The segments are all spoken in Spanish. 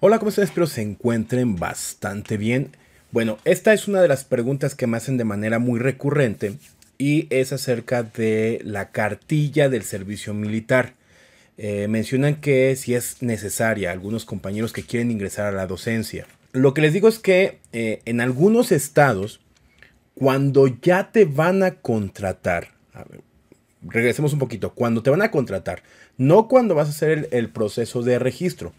Hola, ¿cómo están? Espero se encuentren bastante bien. Bueno, esta es una de las preguntas que me hacen de manera muy recurrente y es acerca de la cartilla del servicio militar. Eh, mencionan que si es necesaria, algunos compañeros que quieren ingresar a la docencia. Lo que les digo es que eh, en algunos estados, cuando ya te van a contratar, regresemos un poquito, cuando te van a contratar, no cuando vas a hacer el proceso de registro.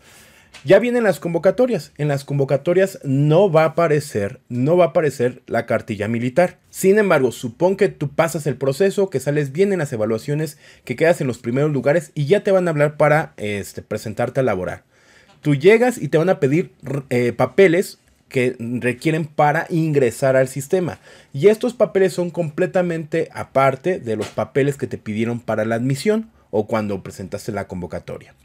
Ya vienen las convocatorias. En las convocatorias no va a aparecer, no va a aparecer la cartilla militar. Sin embargo, supón que tú pasas el proceso, que sales bien en las evaluaciones, que quedas en los primeros lugares y ya te van a hablar para este, presentarte a laborar. Tú llegas y te van a pedir eh, papeles que requieren para ingresar al sistema. Y estos papeles son completamente aparte de los papeles que te pidieron para la admisión o cuando presentaste la convocatoria.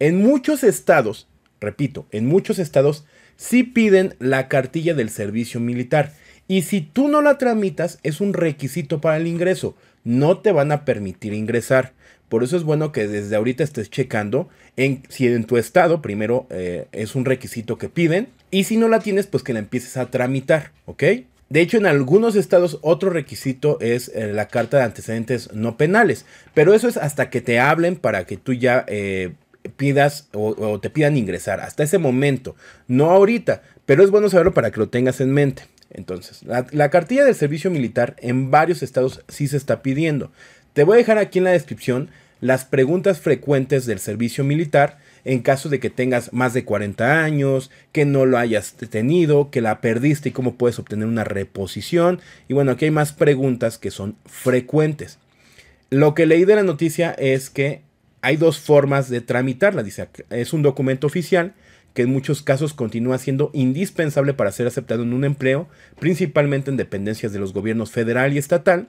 En muchos estados, repito, en muchos estados sí piden la cartilla del servicio militar. Y si tú no la tramitas, es un requisito para el ingreso. No te van a permitir ingresar. Por eso es bueno que desde ahorita estés checando en, si en tu estado primero eh, es un requisito que piden. Y si no la tienes, pues que la empieces a tramitar, ¿ok? De hecho, en algunos estados otro requisito es eh, la carta de antecedentes no penales. Pero eso es hasta que te hablen para que tú ya... Eh, pidas o, te pidan ingresar. Hasta ese momento. No ahorita. Pero es bueno saberlo para que lo tengas en mente. Entonces, la, la, cartilla del servicio militar en varios estados sí se está pidiendo. Te voy a dejar aquí en la descripción las preguntas frecuentes del servicio militar en caso de que tengas más de 40 años, que no lo hayas tenido, que la perdiste y cómo puedes obtener una reposición. Y bueno, aquí hay más preguntas que son frecuentes. Lo que leí de la noticia es que hay dos formas de tramitarla. Dice, es un documento oficial que en muchos casos continúa siendo indispensable para ser aceptado en un empleo, principalmente en dependencias de los gobiernos federal y estatal.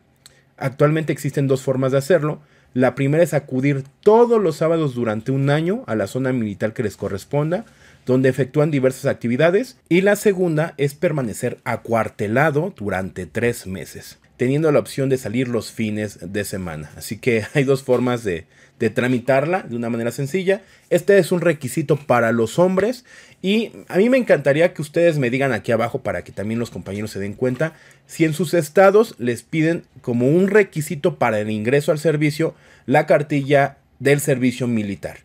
Actualmente existen dos formas de hacerlo. La primera es acudir todos los sábados durante un año a la zona militar que les corresponda, donde efectúan diversas actividades. Y la segunda es permanecer acuartelado durante tres meses teniendo la opción de salir los fines de semana. Así que hay dos formas de, tramitarla de una manera sencilla. Este es un requisito para los hombres y a mí me encantaría que ustedes me digan aquí abajo para que también los compañeros se den cuenta si en sus estados les piden como un requisito para el ingreso al servicio la cartilla del servicio militar.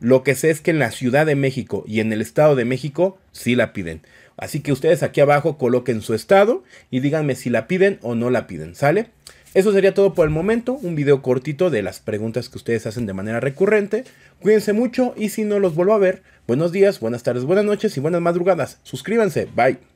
Lo que sé es que en la Ciudad de México y en el Estado de México sí la piden. Así que ustedes aquí abajo coloquen su estado y díganme si la piden o no la piden, ¿sale? Eso sería todo por el momento, un video cortito de las preguntas que ustedes hacen de manera recurrente. Cuídense mucho y si no los vuelvo a ver, buenos días, buenas tardes, buenas noches y buenas madrugadas. Suscríbanse, bye.